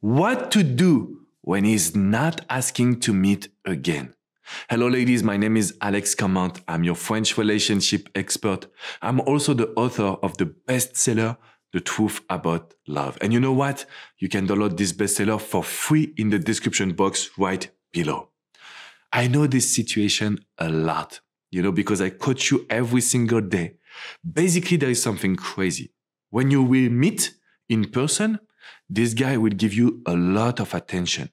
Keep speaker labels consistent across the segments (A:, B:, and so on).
A: what to do when he's not asking to meet again. Hello, ladies. My name is Alex Comment. I'm your French relationship expert. I'm also the author of the bestseller, The Truth About Love. And you know what? You can download this bestseller for free in the description box right below. I know this situation a lot, you know, because I coach you every single day. Basically, there is something crazy. When you will meet in person, this guy will give you a lot of attention.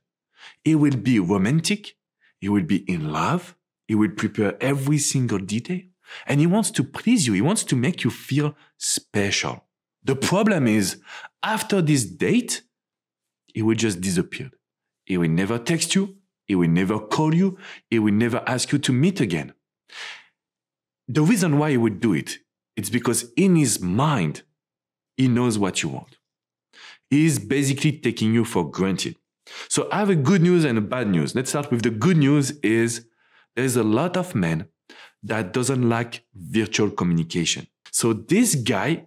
A: He will be romantic. He will be in love. He will prepare every single detail. And he wants to please you. He wants to make you feel special. The problem is, after this date, he will just disappear. He will never text you. He will never call you. He will never ask you to meet again. The reason why he would do it, it's because in his mind, he knows what you want is basically taking you for granted. So I have a good news and a bad news. Let's start with the good news is there's a lot of men that doesn't like virtual communication. So this guy,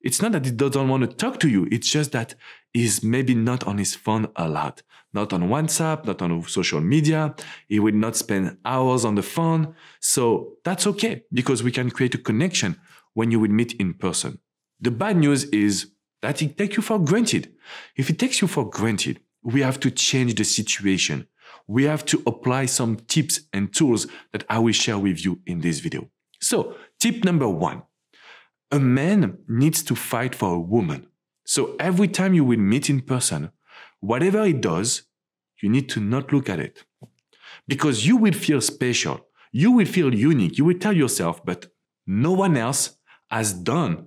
A: it's not that he doesn't want to talk to you. It's just that he's maybe not on his phone a lot, not on WhatsApp, not on social media. He will not spend hours on the phone. So that's okay because we can create a connection when you will meet in person. The bad news is that it takes you for granted. If it takes you for granted, we have to change the situation. We have to apply some tips and tools that I will share with you in this video. So, tip number one a man needs to fight for a woman. So, every time you will meet in person, whatever he does, you need to not look at it. Because you will feel special, you will feel unique, you will tell yourself, but no one else has done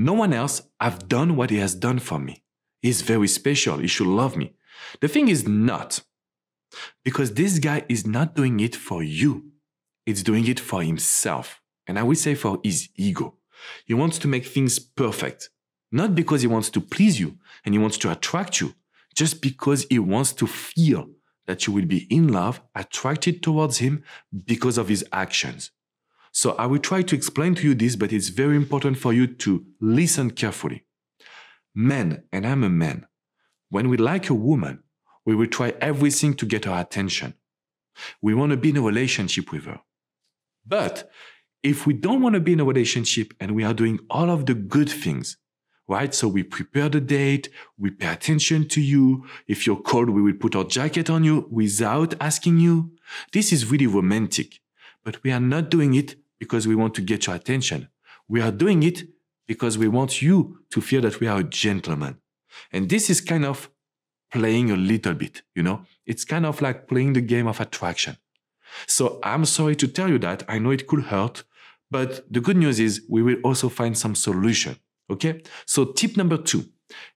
A: no one else have done what he has done for me. He's very special. He should love me. The thing is not. Because this guy is not doing it for you. It's doing it for himself. And I would say for his ego. He wants to make things perfect. Not because he wants to please you and he wants to attract you. Just because he wants to feel that you will be in love, attracted towards him because of his actions. So I will try to explain to you this, but it's very important for you to listen carefully. Men, and I'm a man, when we like a woman, we will try everything to get her attention. We want to be in a relationship with her. But if we don't want to be in a relationship and we are doing all of the good things, right? So we prepare the date, we pay attention to you. If you're cold, we will put our jacket on you without asking you. This is really romantic. But we are not doing it because we want to get your attention. We are doing it because we want you to feel that we are a gentleman. And this is kind of playing a little bit, you know? It's kind of like playing the game of attraction. So I'm sorry to tell you that. I know it could hurt, but the good news is we will also find some solution. Okay? So tip number two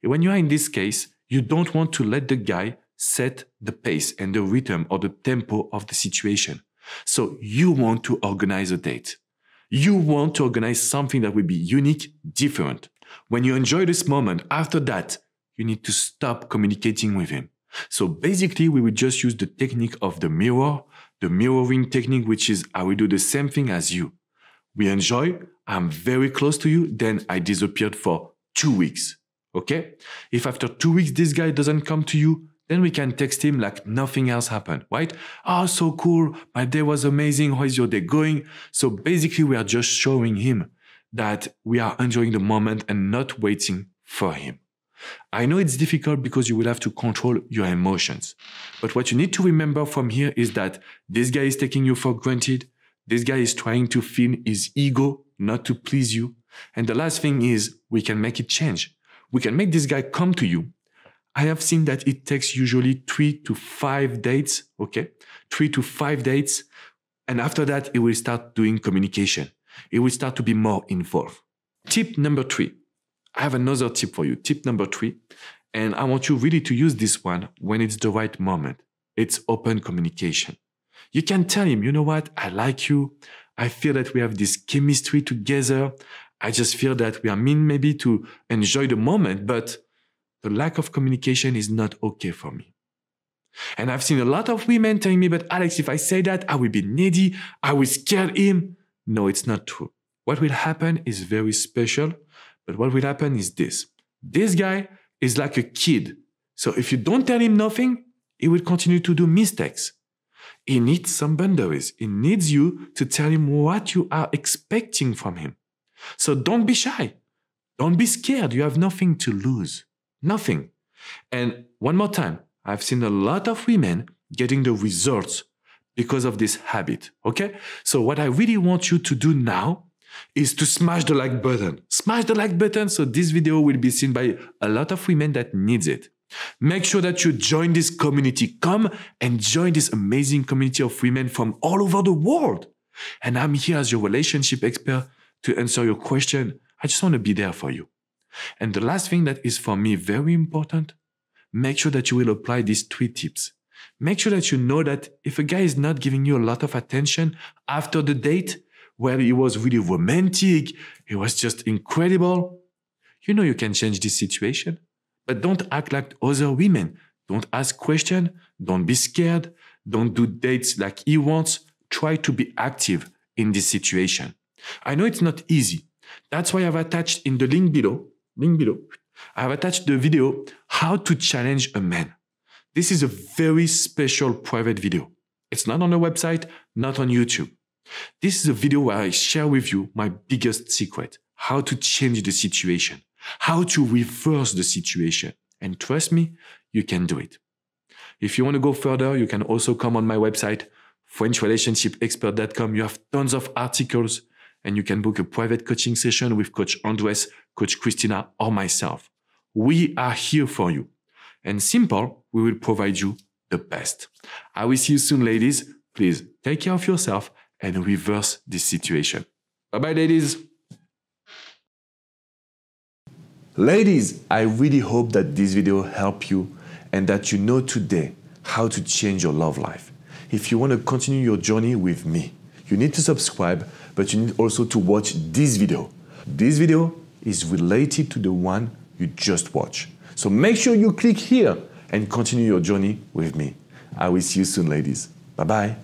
A: when you are in this case, you don't want to let the guy set the pace and the rhythm or the tempo of the situation. So you want to organize a date. You want to organize something that will be unique, different. When you enjoy this moment, after that, you need to stop communicating with him. So basically, we will just use the technique of the mirror, the mirroring technique, which is I will do the same thing as you. We enjoy, I'm very close to you, then I disappeared for two weeks. Okay? If after two weeks this guy doesn't come to you, then we can text him like nothing else happened, right? Oh, so cool. My day was amazing. How is your day going? So basically, we are just showing him that we are enjoying the moment and not waiting for him. I know it's difficult because you will have to control your emotions. But what you need to remember from here is that this guy is taking you for granted. This guy is trying to feed his ego, not to please you. And the last thing is we can make it change. We can make this guy come to you I have seen that it takes usually three to five dates, okay? Three to five dates. And after that, it will start doing communication. It will start to be more involved. Tip number three. I have another tip for you. Tip number three. And I want you really to use this one when it's the right moment. It's open communication. You can tell him, you know what? I like you. I feel that we have this chemistry together. I just feel that we are meant maybe to enjoy the moment, but the lack of communication is not okay for me. And I've seen a lot of women telling me, but Alex, if I say that, I will be needy, I will scare him. No, it's not true. What will happen is very special, but what will happen is this this guy is like a kid. So if you don't tell him nothing, he will continue to do mistakes. He needs some boundaries. He needs you to tell him what you are expecting from him. So don't be shy. Don't be scared. You have nothing to lose. Nothing. And one more time, I've seen a lot of women getting the results because of this habit. Okay? So what I really want you to do now is to smash the like button. Smash the like button so this video will be seen by a lot of women that needs it. Make sure that you join this community. Come and join this amazing community of women from all over the world. And I'm here as your relationship expert to answer your question. I just want to be there for you. And the last thing that is for me very important, make sure that you will apply these three tips. Make sure that you know that if a guy is not giving you a lot of attention after the date, where he was really romantic, he was just incredible, you know you can change this situation. But don't act like other women. Don't ask questions. Don't be scared. Don't do dates like he wants. Try to be active in this situation. I know it's not easy. That's why I've attached in the link below link below. I have attached the video, How to Challenge a Man. This is a very special private video. It's not on the website, not on YouTube. This is a video where I share with you my biggest secret, how to change the situation, how to reverse the situation. And trust me, you can do it. If you want to go further, you can also come on my website, FrenchRelationshipExpert.com. You have tons of articles, and you can book a private coaching session with Coach Andres, Coach Christina, or myself. We are here for you. And simple, we will provide you the best. I will see you soon, ladies. Please take care of yourself and reverse this situation. Bye bye, ladies. Ladies, I really hope that this video helped you and that you know today how to change your love life. If you want to continue your journey with me, you need to subscribe but you need also to watch this video. This video is related to the one you just watched. So make sure you click here and continue your journey with me. I will see you soon, ladies. Bye-bye.